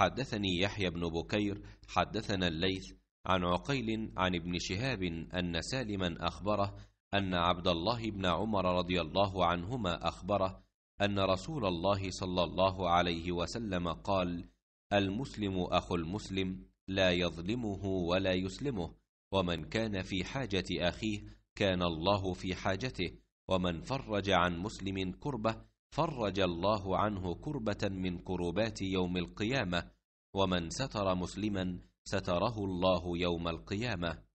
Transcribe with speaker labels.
Speaker 1: حدثني يحيى بن بكير
Speaker 2: حدثنا الليث عن عقيل عن ابن شهاب أن سالما أخبره أن عبد الله بن عمر رضي الله عنهما أخبره أن رسول الله صلى الله عليه وسلم قال: المسلم أخو المسلم لا يظلمه ولا يسلمه، ومن كان في حاجة أخيه كان الله في حاجته، ومن فرج عن مسلم كربه فرج الله عنه كربة من كربات يوم القيامة ومن ستر مسلما
Speaker 1: ستره الله يوم القيامة